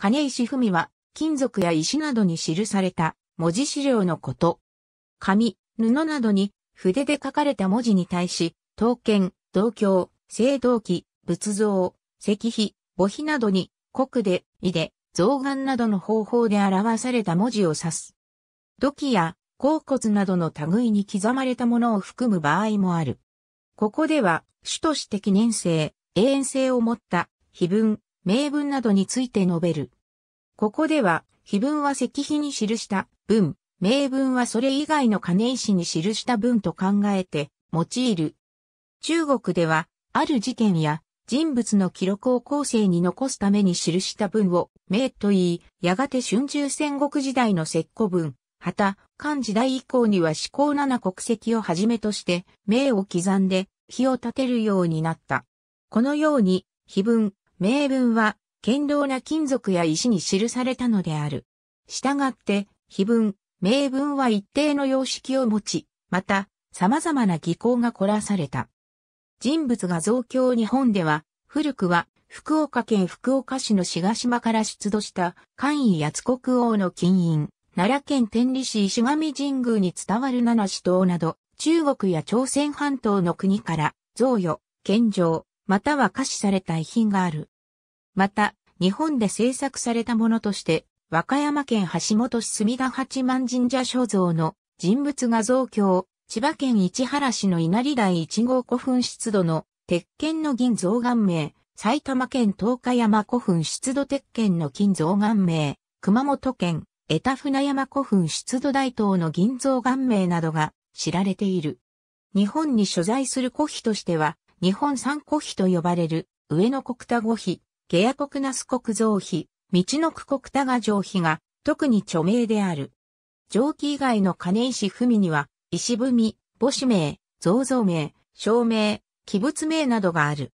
金石文は、金属や石などに記された文字資料のこと。紙、布などに筆で書かれた文字に対し、刀剣、銅鏡、青銅器、仏像、石碑、墓碑などに、国で、いで、象眼などの方法で表された文字を指す。土器や、甲骨などの類に刻まれたものを含む場合もある。ここでは、主として記念性、永遠性を持った、碑文、名文などについて述べる。ここでは、碑文は石碑に記した文、名文はそれ以外の金石に記した文と考えて用いる。中国では、ある事件や人物の記録を後世に残すために記した文を名と言い、やがて春秋戦国時代の石古文、はた、漢時代以降には至皇七国籍をはじめとして、名を刻んで、碑を建てるようになった。このように、碑文、名文は、堅牢な金属や石に記されたのである。従って、碑文、名文は一定の様式を持ち、また、様々な技巧が凝らされた。人物が増強日本では、古くは、福岡県福岡市の賀島から出土した関位八国王の金印、奈良県天理市石上神宮に伝わる七支刀など、中国や朝鮮半島の国から、贈与、献上、または可視された遺品がある。また、日本で制作されたものとして、和歌山県橋本市隅田八幡神社所蔵の人物画像鏡、千葉県市原市の稲荷台一号古墳出土の鉄剣の銀像岩名、埼玉県東海山古墳出土鉄剣の金像岩名、熊本県江田船山古墳出土大東の銀像岩名などが知られている。日本に所在する古碑としては、日本三古碑と呼ばれる、上野国田五碑、下野国那須国造碑、道の区国田賀城碑が、特に著名である。上記以外の金石文には、石文、母子名、造像名、照名、器物名などがある。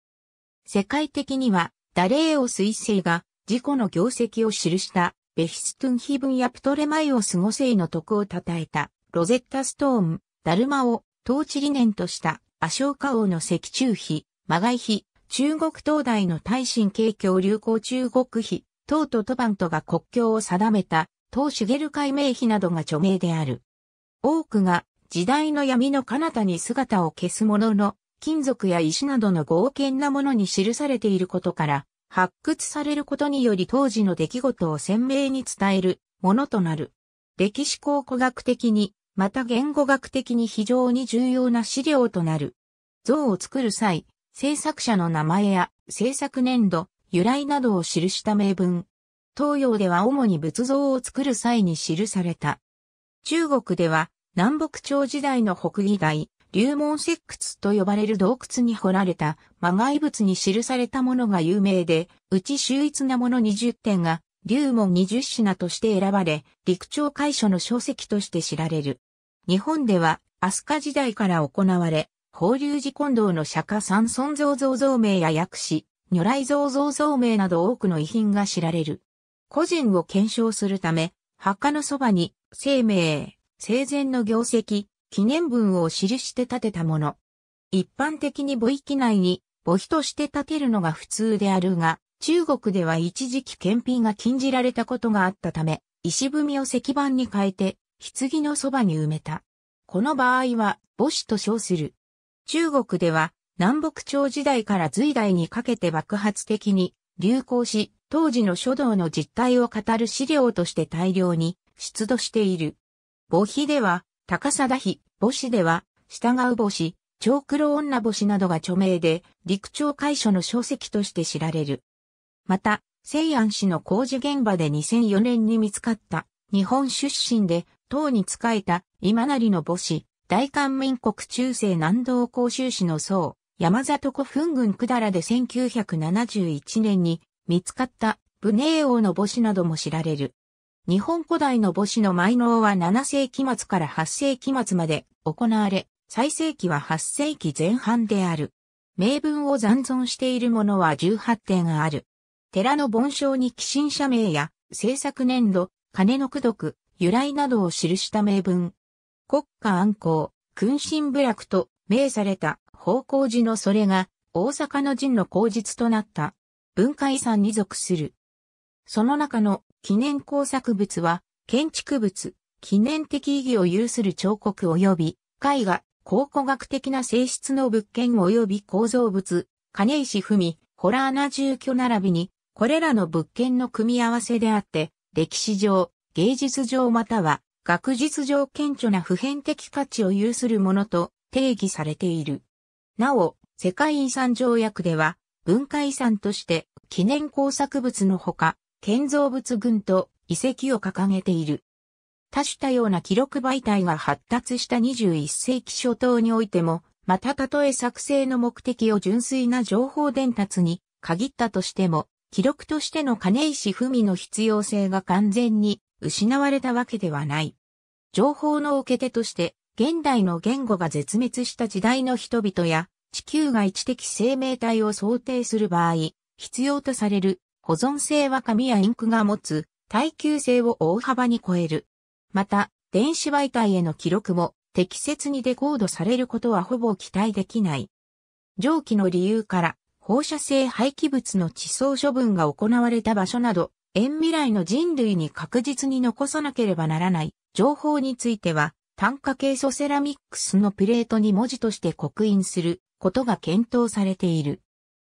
世界的には、ダレーオス一世が、自己の業績を記した、ベヒストゥンヒ文やプトレマイオス五世の徳を称えた、ロゼッタストーン、ダルマを統治理念としたアショウカ王の石中碑、マガイ碑、中国東大の大神景況流行中国碑、唐とトバンとが国境を定めた、唐茂解明碑などが著名である。多くが時代の闇の彼方に姿を消すものの、金属や石などの豪健なものに記されていることから、発掘されることにより当時の出来事を鮮明に伝えるものとなる。歴史考古学的にまた言語学的に非常に重要な資料となる。像を作る際、制作者の名前や制作年度、由来などを記した名文。東洋では主に仏像を作る際に記された。中国では南北朝時代の北義大、龍門石窟と呼ばれる洞窟に掘られた魔外物に記されたものが有名で、うち秀逸なもの20点が龍門20品として選ばれ、陸朝会所の書籍として知られる。日本では、飛鳥時代から行われ、法隆寺近道の釈迦三尊像像像名や薬師、如来像像像名など多くの遺品が知られる。個人を検証するため、墓のそばに、生命、生前の業績、記念文を記して建てたもの。一般的に母域内に母碑として建てるのが普通であるが、中国では一時期検品が禁じられたことがあったため、石踏みを石板に変えて棺のそばに埋めた。この場合は母子と称する。中国では南北朝時代から隋代にかけて爆発的に流行し、当時の書道の実態を語る資料として大量に出土している。母子では、高貞妃、母子では、従う母子、長黒女母子などが著名で、陸長会所の書籍として知られる。また、西安市の工事現場で2004年に見つかった、日本出身で唐に仕えた今成の母子、大韓民国中世南道甲州市の僧、山里古墳群くだらで1971年に見つかった武寧王の母子なども知られる。日本古代の母子の埋納は7世紀末から8世紀末まで行われ、最盛期は8世紀前半である。名文を残存しているものは18点ある。寺の盆章に寄進者名や制作年度、金の功徳、由来などを記した名文。国家安康、君臣部落と名された方向寺のそれが大阪の陣の口実となった文化遺産に属する。その中の記念工作物は建築物、記念的意義を有する彫刻及び絵画、考古学的な性質の物件及び構造物、金石文、ホラーな住居並びに、これらの物件の組み合わせであって、歴史上、芸術上または学術上顕著な普遍的価値を有するものと定義されている。なお、世界遺産条約では文化遺産として記念工作物のほか、建造物群と遺跡を掲げている。多種多様な記録媒体が発達した21世紀初頭においても、またたとえ作成の目的を純粋な情報伝達に限ったとしても、記録としての金石文の必要性が完全に失われたわけではない。情報の受け手として、現代の言語が絶滅した時代の人々や、地球外知的生命体を想定する場合、必要とされる保存性は紙やインクが持つ耐久性を大幅に超える。また、電子媒体への記録も適切にデコードされることはほぼ期待できない。上記の理由から放射性廃棄物の地層処分が行われた場所など遠未来の人類に確実に残さなければならない情報については、炭化ケイ素セラミックスのプレートに文字として刻印することが検討されている。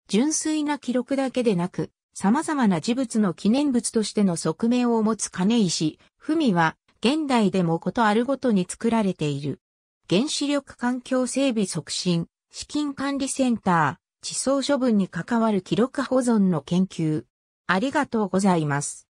純粋な記録だけでなく、様々な事物の記念物としての側面を持つ金石、文は、現代でもことあるごとに作られている。原子力環境整備促進、資金管理センター、地層処分に関わる記録保存の研究、ありがとうございます。